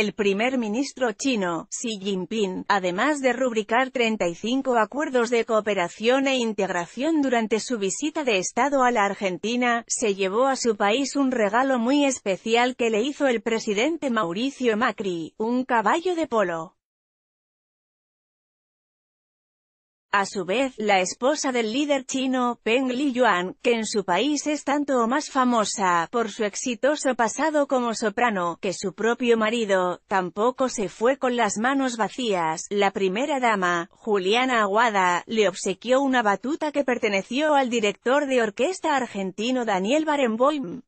El primer ministro chino, Xi Jinping, además de rubricar 35 acuerdos de cooperación e integración durante su visita de Estado a la Argentina, se llevó a su país un regalo muy especial que le hizo el presidente Mauricio Macri, un caballo de polo. A su vez, la esposa del líder chino, Peng Yuan, que en su país es tanto o más famosa por su exitoso pasado como soprano, que su propio marido, tampoco se fue con las manos vacías. La primera dama, Juliana Aguada, le obsequió una batuta que perteneció al director de orquesta argentino Daniel Barenboim.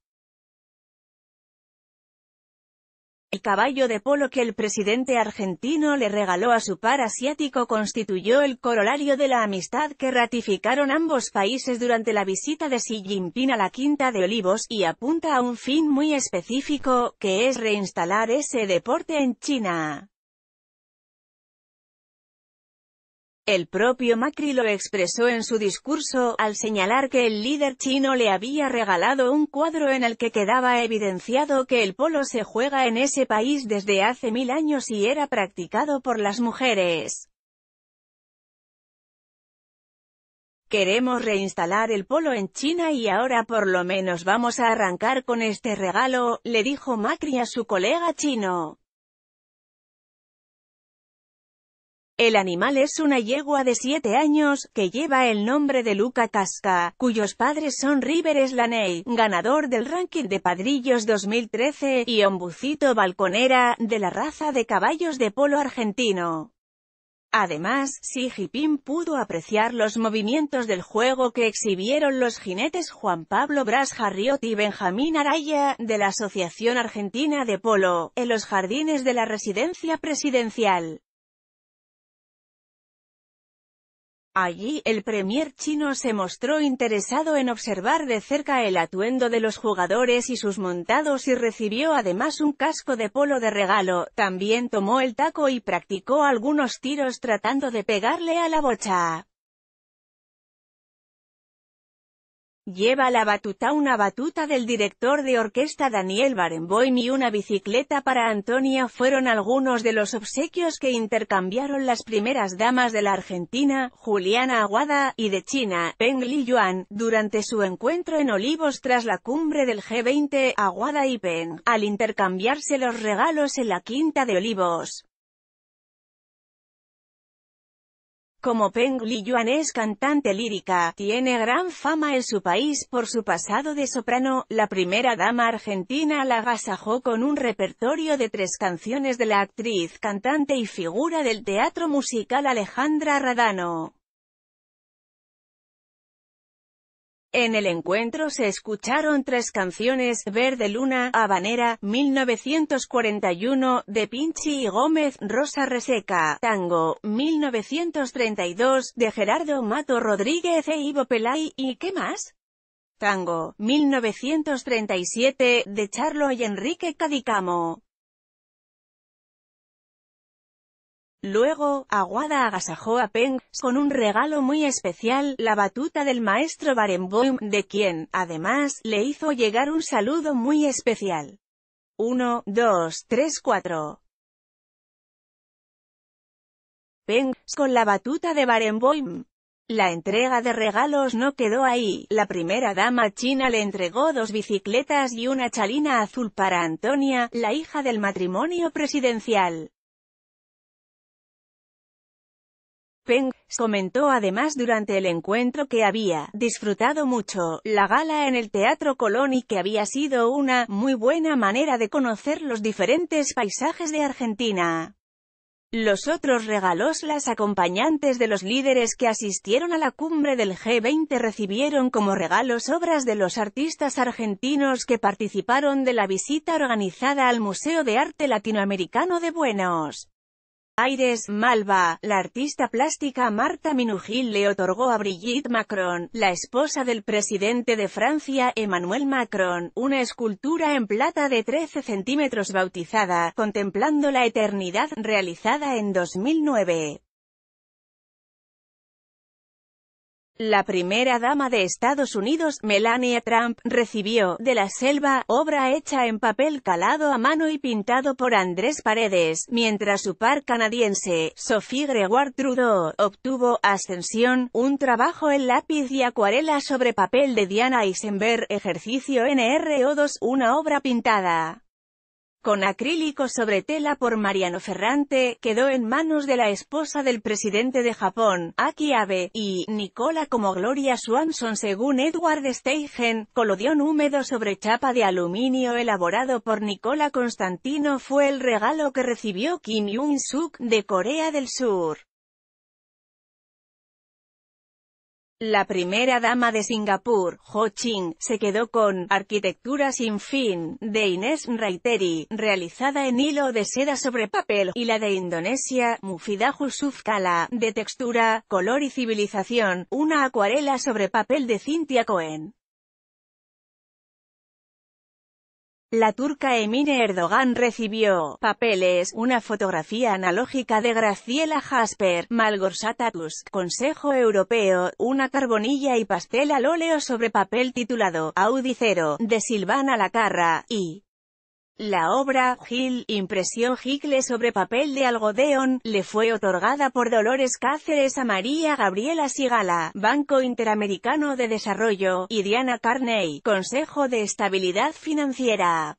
El caballo de polo que el presidente argentino le regaló a su par asiático constituyó el corolario de la amistad que ratificaron ambos países durante la visita de Xi Jinping a la Quinta de Olivos, y apunta a un fin muy específico, que es reinstalar ese deporte en China. El propio Macri lo expresó en su discurso, al señalar que el líder chino le había regalado un cuadro en el que quedaba evidenciado que el polo se juega en ese país desde hace mil años y era practicado por las mujeres. Queremos reinstalar el polo en China y ahora por lo menos vamos a arrancar con este regalo, le dijo Macri a su colega chino. El animal es una yegua de 7 años, que lleva el nombre de Luca Casca, cuyos padres son Riveres Laney, ganador del ranking de padrillos 2013, y Ombucito Balconera, de la raza de caballos de polo argentino. Además, Xi pudo apreciar los movimientos del juego que exhibieron los jinetes Juan Pablo Bras Jarriot y Benjamín Araya, de la Asociación Argentina de Polo, en los jardines de la residencia presidencial. Allí, el premier chino se mostró interesado en observar de cerca el atuendo de los jugadores y sus montados y recibió además un casco de polo de regalo, también tomó el taco y practicó algunos tiros tratando de pegarle a la bocha. Lleva la batuta una batuta del director de orquesta Daniel Barenboim y una bicicleta para Antonia fueron algunos de los obsequios que intercambiaron las primeras damas de la Argentina, Juliana Aguada, y de China, Peng Yuan, durante su encuentro en Olivos tras la cumbre del G20, Aguada y Peng, al intercambiarse los regalos en la Quinta de Olivos. Como Peng Yuan es cantante lírica, tiene gran fama en su país por su pasado de soprano, la primera dama argentina la agasajó con un repertorio de tres canciones de la actriz, cantante y figura del teatro musical Alejandra Radano. En el encuentro se escucharon tres canciones, Verde Luna, Habanera, 1941, de Pinchi y Gómez, Rosa Reseca, Tango, 1932, de Gerardo Mato Rodríguez e Ivo Pelay, ¿y qué más? Tango, 1937, de Charlo y Enrique Cadicamo. Luego, Aguada agasajó a Pengs con un regalo muy especial, la batuta del maestro Barenboim, de quien, además, le hizo llegar un saludo muy especial. 1, 2, 3, 4. Pengs con la batuta de Barenboim. La entrega de regalos no quedó ahí, la primera dama china le entregó dos bicicletas y una chalina azul para Antonia, la hija del matrimonio presidencial. Peng comentó además durante el encuentro que había disfrutado mucho la gala en el Teatro Colón y que había sido una muy buena manera de conocer los diferentes paisajes de Argentina. Los otros regalos las acompañantes de los líderes que asistieron a la cumbre del G20 recibieron como regalos obras de los artistas argentinos que participaron de la visita organizada al Museo de Arte Latinoamericano de Buenos Aires Malva, la artista plástica Marta Minugil le otorgó a Brigitte Macron, la esposa del presidente de Francia Emmanuel Macron, una escultura en plata de 13 centímetros bautizada, contemplando la eternidad, realizada en 2009. La primera dama de Estados Unidos, Melania Trump, recibió, de la selva, obra hecha en papel calado a mano y pintado por Andrés Paredes, mientras su par canadiense, Sophie Gregoire Trudeau, obtuvo, ascensión, un trabajo en lápiz y acuarela sobre papel de Diana Eisenberg, ejercicio NRO2, una obra pintada con acrílico sobre tela por Mariano Ferrante, quedó en manos de la esposa del presidente de Japón, Aki Abe, y Nicola como Gloria Swanson según Edward Steichen, colodión húmedo sobre chapa de aluminio elaborado por Nicola Constantino fue el regalo que recibió Kim Jong-suk de Corea del Sur. La primera dama de Singapur, Ho Ching, se quedó con Arquitectura sin fin, de Inés Reiteri, realizada en hilo de seda sobre papel, y la de Indonesia, Mufidah de textura, color y civilización, una acuarela sobre papel de Cynthia Cohen. La turca Emine Erdogan recibió, papeles, una fotografía analógica de Graciela Jasper, Malgorsata Consejo Europeo, una carbonilla y pastel al óleo sobre papel titulado, Audicero, de Silvana Lacarra, y la obra, Gil, impresión Gicle sobre papel de algodeón, le fue otorgada por Dolores Cáceres a María Gabriela Sigala, Banco Interamericano de Desarrollo, y Diana Carney, Consejo de Estabilidad Financiera.